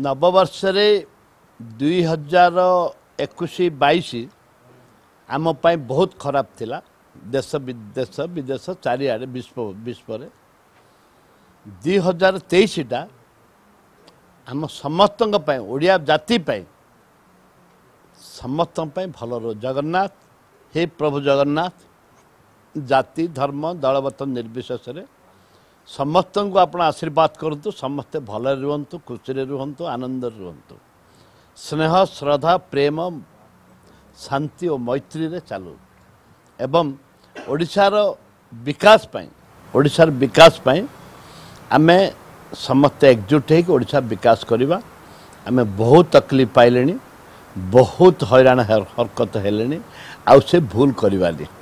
ନବବର୍ଷରେ ଦୁଇ ହଜାର ଏକୋଇଶ ବାଇଶ ଆମ ପାଇଁ ବହୁତ ଖରାପ ଥିଲା ଦେଶ ବିଦେଶ ବିଦେଶ ଚାରିଆଡ଼େ ବିଶ୍ୱ ବିଶ୍ୱରେ ଦୁଇ ହଜାର ତେଇଶଟା ଆମ ସମସ୍ତଙ୍କ ପାଇଁ ଓଡ଼ିଆ ଜାତି ପାଇଁ ସମସ୍ତଙ୍କ ପାଇଁ ଭଲ ରହୁ ଜଗନ୍ନାଥ ହେ ପ୍ରଭୁ ଜଗନ୍ନାଥ ଜାତି ଧର୍ମ ଦଳବତ ନିର୍ବିଶେଷରେ ସମସ୍ତଙ୍କୁ ଆପଣ ଆଶୀର୍ବାଦ କରନ୍ତୁ ସମସ୍ତେ ଭଲରେ ରୁହନ୍ତୁ ଖୁସିରେ ରୁହନ୍ତୁ ଆନନ୍ଦରେ ରୁହନ୍ତୁ ସ୍ନେହ ଶ୍ରଦ୍ଧା ପ୍ରେମ ଶାନ୍ତି ଓ ମୈତ୍ରୀରେ ଚାଲୁ ଏବଂ ଓଡ଼ିଶାର ବିକାଶ ପାଇଁ ଓଡ଼ିଶାର ବିକାଶ ପାଇଁ ଆମେ ସମସ୍ତେ ଏକଜୁଟ ହୋଇକି ଓଡ଼ିଶା ବିକାଶ କରିବା ଆମେ ବହୁତ ତକଲିଫ ପାଇଲେଣି ବହୁତ ହଇରାଣ ହରକତ ହେଲେଣି ଆଉ ସେ ଭୁଲ କରିବାନି